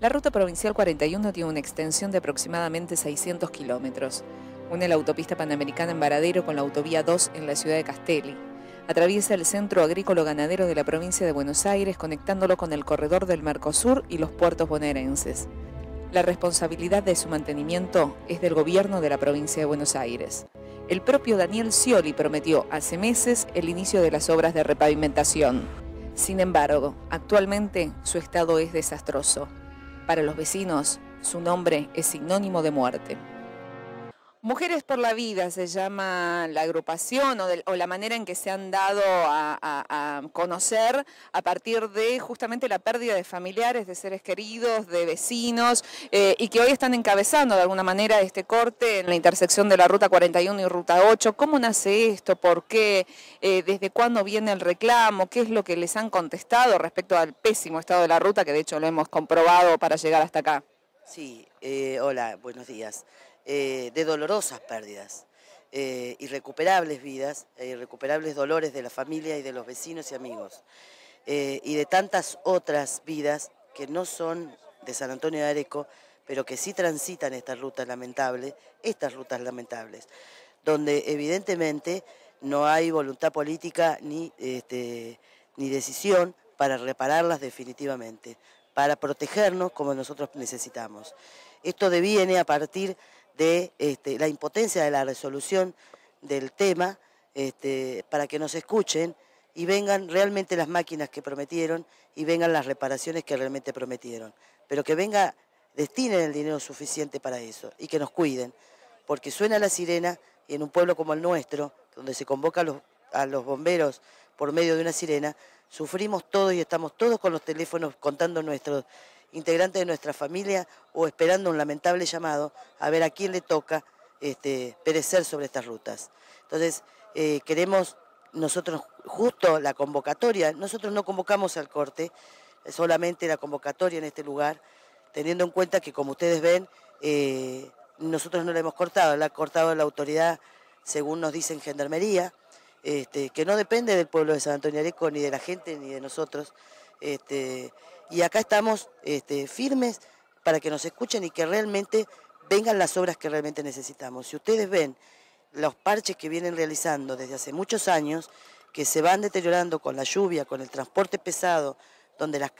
La ruta provincial 41 tiene una extensión de aproximadamente 600 kilómetros. Une la autopista panamericana en Varadero con la autovía 2 en la ciudad de Castelli. Atraviesa el centro agrícola-ganadero de la provincia de Buenos Aires, conectándolo con el corredor del Mercosur y los puertos bonaerenses. La responsabilidad de su mantenimiento es del gobierno de la provincia de Buenos Aires. El propio Daniel Scioli prometió hace meses el inicio de las obras de repavimentación. Sin embargo, actualmente su estado es desastroso. Para los vecinos, su nombre es sinónimo de muerte. Mujeres por la Vida se llama la agrupación o, la manera en que se han dado a, conocer a partir de justamente la pérdida de familiares, de seres queridos, de vecinos eh, y que hoy están encabezando de alguna manera este corte en la intersección de la Ruta 41 y Ruta 8. ¿Cómo nace esto? ¿Por qué? Eh, ¿Desde cuándo viene el reclamo? ¿Qué es lo que les han contestado respecto al pésimo estado de la ruta que de hecho lo hemos comprobado para llegar hasta acá? Sí, eh, hola, buenos días. Eh, de dolorosas pérdidas, eh, irrecuperables vidas, eh, irrecuperables dolores de la familia y de los vecinos y amigos, y de tantas otras vidas que no son de San Antonio de Areco, pero que sí transitan estas rutas lamentables, estas rutas lamentables, donde evidentemente no hay voluntad política ni, este, ni decisión para repararlas definitivamente, para protegernos como nosotros necesitamos. Esto deviene a partir de este, la impotencia de la resolución del tema, este, para que nos escuchen y vengan realmente las máquinas que prometieron y vengan las reparaciones que realmente prometieron. Pero que venga, destinen el dinero suficiente para eso y que nos cuiden, porque suena la sirena y en un pueblo como el nuestro, donde se convoca a los bomberos por medio de una sirena, sufrimos todos y estamos todos con los teléfonos contando nuestros integrante de nuestra familia o esperando un lamentable llamado a ver a quién le toca este, perecer sobre estas rutas. Entonces, eh, queremos nosotros, justo la convocatoria, nosotros no convocamos al corte, solamente la convocatoria en este lugar, teniendo en cuenta que, como ustedes ven, eh, nosotros no la hemos cortado, la ha cortado la autoridad, según nos dicen Gendarmería, este, que no depende del pueblo de San Antonio Areco, ni de la gente, ni de nosotros. Este, y acá estamos este, firmes para que nos escuchen y que realmente vengan las obras que realmente necesitamos. Si ustedes ven los parches que vienen realizando desde hace muchos años, que se van deteriorando con la lluvia, con el transporte pesado, donde las,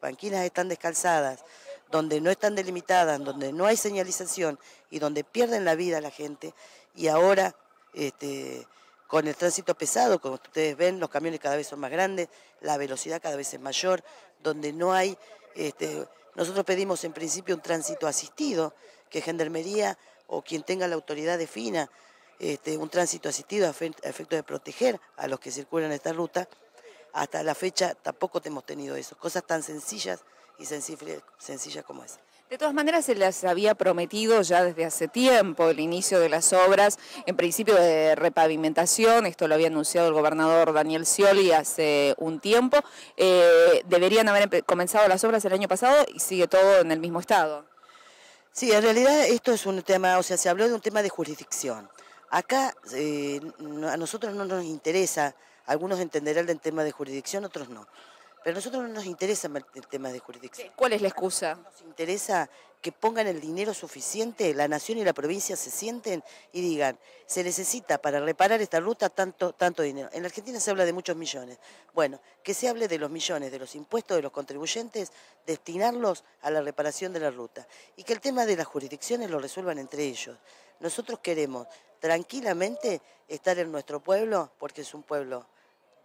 banquinas están descalzadas, donde no están delimitadas, donde no hay señalización y donde pierden la vida la gente, y ahora este, con el tránsito pesado, como ustedes ven, los camiones cada vez son más grandes, la velocidad cada vez es mayor, donde no hay... Este, nosotros pedimos en principio un tránsito asistido, que Gendarmería o quien tenga la autoridad defina este, un tránsito asistido a, efecto de proteger a los que circulan esta ruta. Hasta la fecha tampoco hemos tenido eso, cosas tan sencillas y sencillas como esa. De todas maneras, se les había prometido ya desde hace tiempo el inicio de las obras, en principio de repavimentación, esto lo había anunciado el gobernador Daniel Scioli hace un tiempo. Eh, deberían haber comenzado las obras el año pasado y sigue todo en el mismo estado. Sí, en realidad esto es un tema, o sea, se habló de un tema de jurisdicción. Acá eh, a nosotros no nos interesa, algunos entenderán el tema de jurisdicción, otros no. Pero a nosotros no nos interesa el tema de jurisdicción. ¿Cuál es la excusa? Nos interesa que pongan el dinero suficiente, la nación y la provincia se sienten y digan, se necesita para reparar esta ruta tanto, tanto dinero. En la Argentina se habla de muchos millones. Bueno, que se hable de los millones, de los impuestos de los contribuyentes, destinarlos a la reparación de la ruta. Y que el tema de las jurisdicciones lo resuelvan entre ellos. Nosotros queremos tranquilamente estar en nuestro pueblo, porque es un pueblo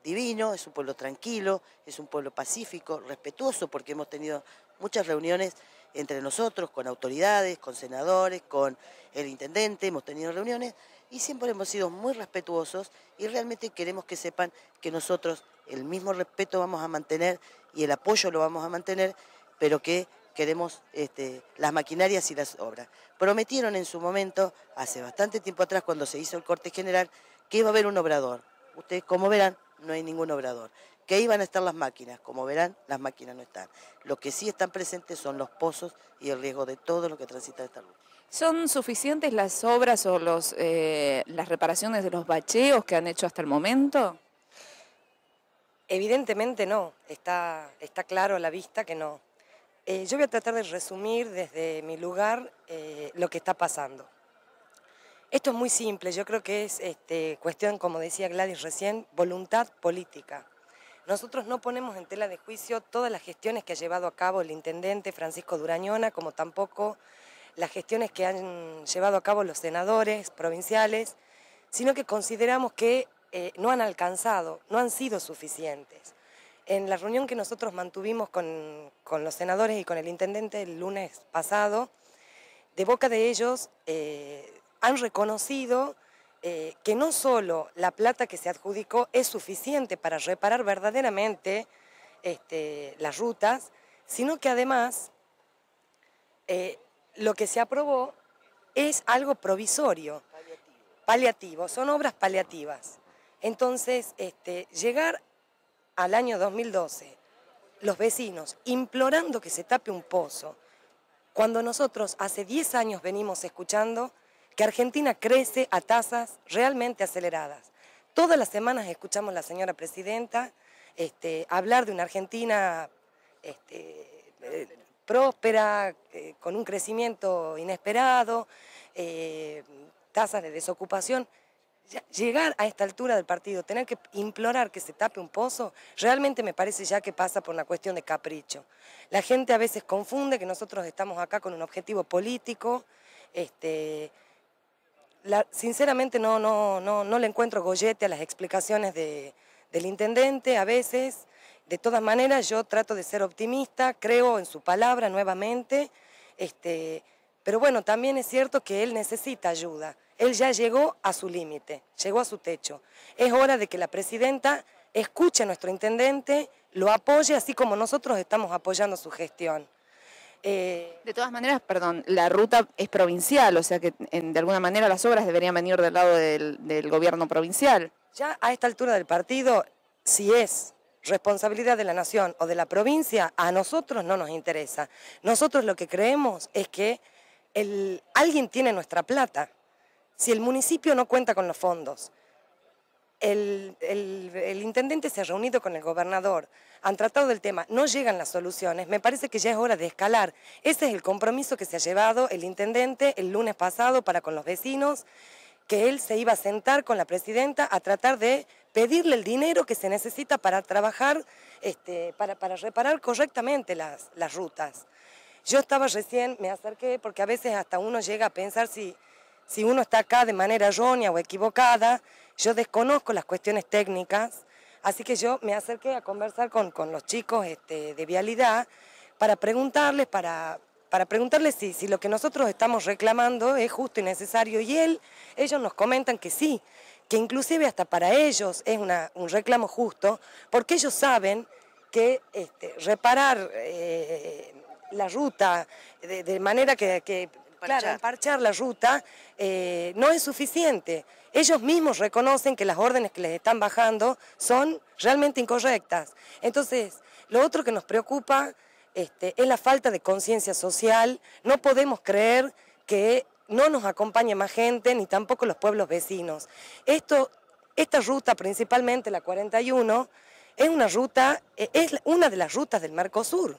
divino, es un pueblo tranquilo, es un pueblo pacífico, respetuoso, porque hemos tenido muchas reuniones entre nosotros, con autoridades, con senadores, con el intendente, hemos tenido reuniones y siempre hemos sido muy respetuosos y realmente queremos que sepan que nosotros el mismo respeto vamos a mantener y el apoyo lo vamos a mantener, pero que queremos este, las maquinarias y las obras. Prometieron en su momento, hace bastante tiempo atrás, cuando se hizo el corte general, que iba a haber un obrador. Ustedes, como verán, no hay ningún obrador. Que iban a estar las máquinas, como verán, las máquinas no están. Lo que sí están presentes son los pozos y el riesgo de todo lo que transita esta luz. ¿Son suficientes las obras o los, eh, las reparaciones de los bacheos que han hecho hasta el momento? Evidentemente no, está, está claro a la vista que no. Eh, yo voy a tratar de resumir desde mi lugar eh, lo que está pasando. Esto es muy simple, yo creo que es este, cuestión, como decía Gladys recién, voluntad política. Nosotros no ponemos en tela de juicio todas las gestiones que ha llevado a cabo el intendente Francisco Durañona, como tampoco las gestiones que han llevado a cabo los senadores provinciales, sino que consideramos que eh, no han alcanzado, no han sido suficientes. En la reunión que nosotros mantuvimos con, los senadores y con el intendente el lunes pasado, de boca de ellos eh, han reconocido eh, que no solo la plata que se adjudicó es suficiente para reparar verdaderamente este, las rutas, sino que además eh, lo que se aprobó es algo provisorio, paliativo, son obras paliativas. Entonces, este, llegar al año 2012, los vecinos implorando que se tape un pozo, cuando nosotros hace 10 años venimos escuchando que Argentina crece a tasas realmente aceleradas. Todas las semanas escuchamos a la señora presidenta este, hablar de una Argentina este, eh, próspera, eh, con un crecimiento inesperado, eh, tasas de desocupación. llegar a esta altura del partido, tener que implorar que se tape un pozo, realmente me parece ya que pasa por una cuestión de capricho. La gente a veces confunde que nosotros estamos acá con un objetivo político, este, sinceramente no, no, no, le encuentro gollete a las explicaciones del intendente a veces. De todas maneras, yo trato de ser optimista, creo en su palabra nuevamente. Este, pero bueno, también es cierto que él necesita ayuda. Él ya llegó a su límite, llegó a su techo. Es hora de que la presidenta escuche a nuestro intendente, lo apoye, así como nosotros estamos apoyando su gestión. Eh, de todas maneras, perdón, la ruta es provincial, o sea que de alguna manera las obras deberían venir del lado del, gobierno provincial. Ya a esta altura del partido, si es responsabilidad de la nación o de la provincia, a nosotros no nos interesa. Nosotros lo que creemos es que alguien tiene nuestra plata. Si el municipio no cuenta con los fondos, el, intendente se ha reunido con el gobernador, han tratado del tema, no llegan las soluciones, me parece que ya es hora de escalar. Ese es el compromiso que se ha llevado el intendente el lunes pasado para con los vecinos, que él se iba a sentar con la presidenta a tratar de pedirle el dinero que se necesita para trabajar, este, para, reparar correctamente las, rutas. Yo estaba recién, me acerqué, porque a veces hasta uno llega a pensar si, si uno está acá de manera errónea o equivocada, yo desconozco las cuestiones técnicas, así que yo me acerqué a conversar con, los chicos este, de vialidad para preguntarles, para, para preguntarles si, si, lo que nosotros estamos reclamando es justo y necesario. Y él, ellos nos comentan que sí, que inclusive hasta para ellos es un reclamo justo, porque ellos saben que este, reparar eh, la ruta de, manera que Claro, emparchar la ruta eh, no es suficiente. Ellos mismos reconocen que las órdenes que les están bajando son realmente incorrectas. Entonces, lo otro que nos preocupa este, es la falta de conciencia social. No podemos creer que no nos acompañe más gente, ni tampoco los pueblos vecinos. Esto, esta ruta, principalmente la 41, es una ruta, eh, es una de las rutas del Mercosur.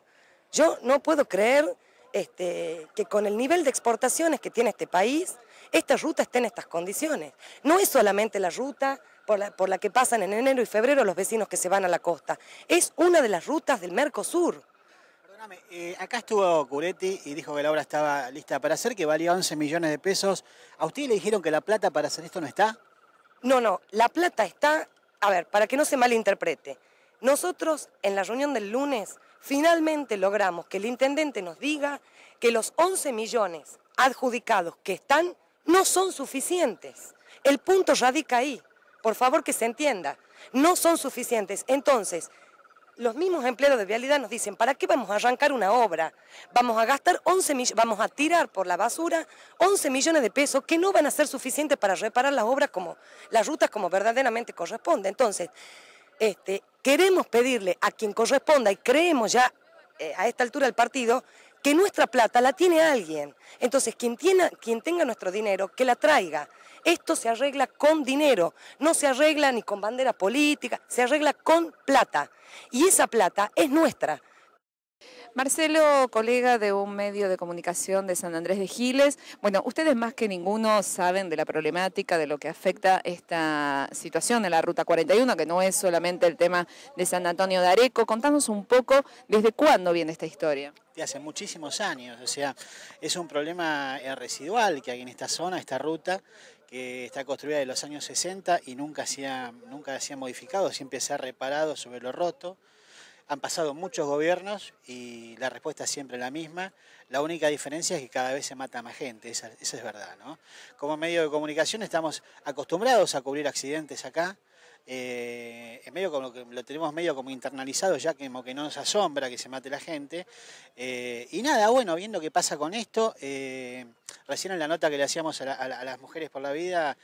Yo no puedo creer este, que con el nivel de exportaciones que tiene este país, esta ruta está en estas condiciones. No es solamente la ruta por la, que pasan en enero y febrero los vecinos que se van a la costa, es una de las rutas del Mercosur. Perdóname, eh, acá estuvo Curetti y dijo que la obra estaba lista para hacer, que valía 11 millones de pesos. ¿A usted le dijeron que la plata para hacer esto no está? No, no, la plata está, a ver, para que no se malinterprete. Nosotros en la reunión del lunes Finalmente logramos que el intendente nos diga que los 11 millones adjudicados que están no son suficientes. El punto radica ahí. Por favor que se entienda. No son suficientes. Entonces, los mismos empleados de vialidad nos dicen, ¿para qué vamos a arrancar una obra? Vamos a gastar 11 millones, vamos a tirar por la basura 11 millones de pesos que no van a ser suficientes para reparar las obras como las rutas como verdaderamente corresponde. Entonces, este, queremos pedirle a quien corresponda y creemos ya eh, a esta altura del partido que nuestra plata la tiene alguien. Entonces, quien, tiene, quien tenga nuestro dinero, que la traiga. Esto se arregla con dinero, no se arregla ni con bandera política, se arregla con plata. Y esa plata es nuestra. Marcelo, colega de un medio de comunicación de San Andrés de Giles, bueno, ustedes más que ninguno saben de la problemática, de lo que afecta esta situación en la Ruta 41, que no es solamente el tema de San Antonio de Areco. Contanos un poco desde cuándo viene esta historia. De hace muchísimos años, o sea, es un problema eh, residual que hay en esta zona, esta ruta, que está construida de los años 60 y nunca se ha, nunca se ha modificado, siempre se ha reparado sobre lo roto. Han pasado muchos gobiernos y la respuesta es siempre la misma. La única diferencia es que cada vez se mata más gente, eso es verdad. ¿no? Como medio de comunicación estamos acostumbrados a cubrir accidentes acá. Eh, medio como lo tenemos medio como internalizado, ya que que no nos asombra que se mate la gente. Eh, y nada, bueno, viendo qué pasa con esto, eh, recién en la nota que le hacíamos a las mujeres por la vida,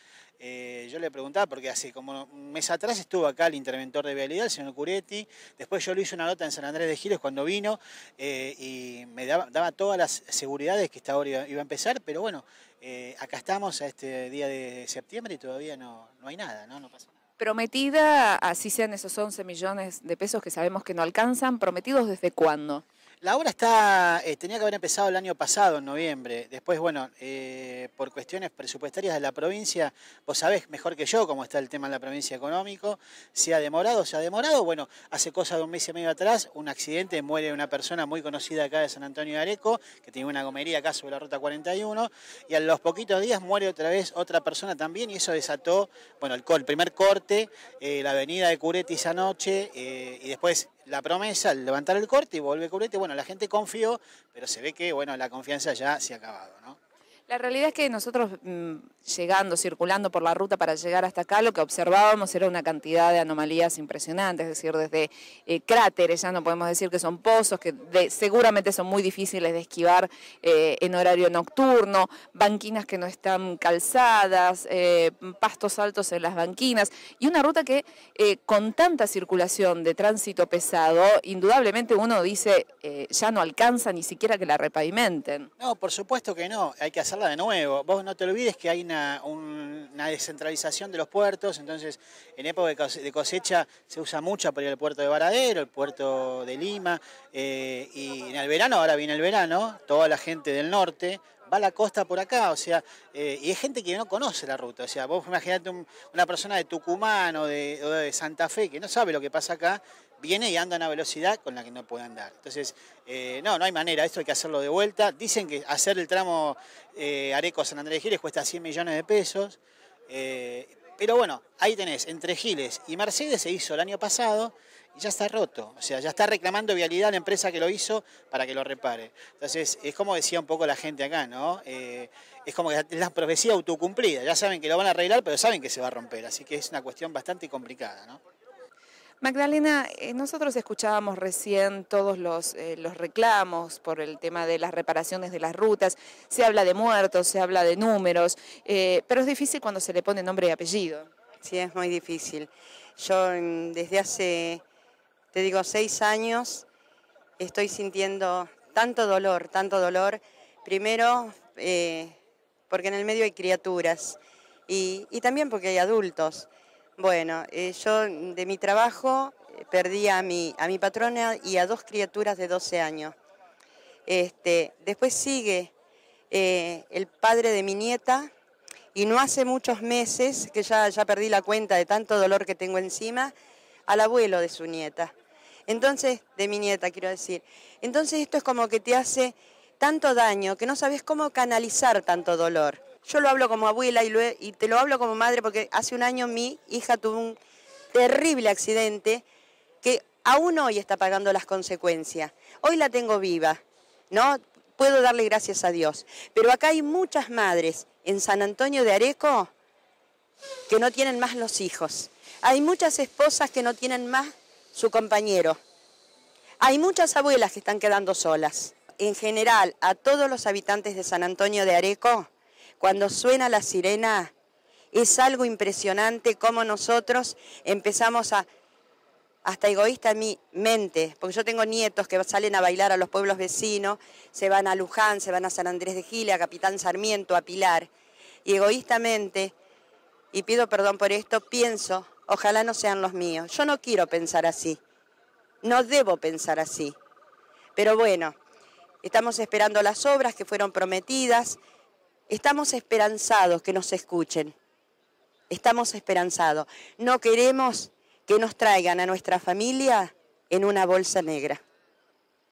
eh, yo le preguntaba, porque hace como un mes atrás estuvo acá el interventor de vialidad, el señor Curetti, después yo le hice una nota en San Andrés de Giles cuando vino eh, y me daba, todas las seguridades que esta hora iba, a empezar, pero bueno, eh, acá estamos a este día de septiembre y todavía no, no hay nada, ¿no? no pasa nada. Prometida, así sean esos 11 millones de pesos que sabemos que no alcanzan, ¿prometidos desde cuándo? La obra está, eh, tenía que haber empezado el año pasado, en noviembre. Después, bueno, eh, por cuestiones presupuestarias de la provincia, vos sabés mejor que yo cómo está el tema en la provincia económico. Se ha demorado, se ha demorado. Bueno, hace cosa de un mes y medio atrás, un accidente, muere una persona muy conocida acá de San Antonio de Areco, que tiene una gomería acá sobre la ruta 41, y a los poquitos días muere otra vez otra persona también, y eso desató, bueno, el, primer corte, eh, la avenida de Curetis anoche, y después la promesa, el levantar el corte y volver cubrirte. bueno, la gente confió, pero se ve que, bueno, la confianza ya se ha acabado, ¿no? La realidad es que nosotros mm, llegando, circulando por la ruta para llegar hasta acá, lo que observábamos era una cantidad de anomalías impresionantes, es decir, desde eh, cráteres, ya no podemos decir que son pozos, que seguramente son muy difíciles de esquivar eh, en horario nocturno, banquinas que no están calzadas, eh, pastos altos en las banquinas, y una ruta que con tanta circulación de tránsito pesado, indudablemente uno dice, ya no alcanza ni siquiera que la repavimenten. No, por supuesto que no, hay que hacerlo de nuevo. Vos no te olvides que hay una, descentralización de los puertos, entonces en época de cosecha se usa mucho para ir al puerto de Varadero, el puerto de Lima, eh, y en el verano, ahora viene el verano, toda la gente del norte va a la costa por acá, o sea, eh, y hay gente que no conoce la ruta, o sea, vos imaginate una persona de Tucumán o de Santa Fe que no sabe lo que pasa acá, viene y anda a una velocidad con la que no puede andar. Entonces, eh, no, no hay manera, esto hay que hacerlo de vuelta. Dicen que hacer el tramo eh, Areco-San Andrés de Giles cuesta 100 millones de pesos. Eh, pero bueno, ahí tenés, entre Giles y Mercedes se hizo el año pasado y ya está roto. O sea, ya está reclamando vialidad a la empresa que lo hizo para que lo repare. Entonces, es como decía un poco la gente acá, ¿no? es como que es la profecía autocumplida. Ya saben que lo van a arreglar, pero saben que se va a romper. Así que es una cuestión bastante complicada, ¿no? Magdalena, eh, nosotros escuchábamos recién todos eh, los, reclamos por el tema de las reparaciones de las rutas, se habla de muertos, se habla de números, eh, pero es difícil cuando se le pone nombre y apellido. Sí, es muy difícil. Yo mm, desde hace, te digo, seis años estoy sintiendo tanto dolor, tanto dolor. Primero, porque en el medio hay criaturas y también porque hay adultos. Bueno, eh, yo de mi trabajo eh, perdí a mi, a mi patrona y a dos criaturas de 12 años. Este, después sigue eh, el padre de mi nieta y no hace muchos meses, que ya, ya perdí la cuenta de tanto dolor que tengo encima, al abuelo de su nieta. Entonces, de mi nieta quiero decir. Entonces esto es como que te hace tanto daño que no sabes cómo canalizar tanto dolor. Yo lo hablo como abuela y, lo te lo hablo como madre porque hace un año mi hija tuvo un terrible accidente que aún hoy está pagando las consecuencias. Hoy la tengo viva, ¿no? Puedo darle gracias a Dios. Pero acá hay muchas madres en San Antonio de Areco que no tienen más los hijos. Hay muchas esposas que no tienen más su compañero. Hay muchas abuelas que están quedando solas. En general, a todos los habitantes de San Antonio de Areco, cuando suena la sirena, es algo impresionante cómo nosotros empezamos a, hasta egoísta mi mente, porque yo tengo nietos que salen a bailar a los pueblos vecinos, se van a Luján, se van a San Andrés de Gile, a Capitán Sarmiento, a Pilar, y egoístamente, y pido perdón por esto, pienso, ojalá no sean los míos. Yo no quiero pensar así, no debo pensar así, pero bueno, estamos esperando las obras que fueron prometidas, Estamos esperanzados que nos escuchen. Estamos esperanzados. No queremos que nos traigan a nuestra familia en una bolsa negra.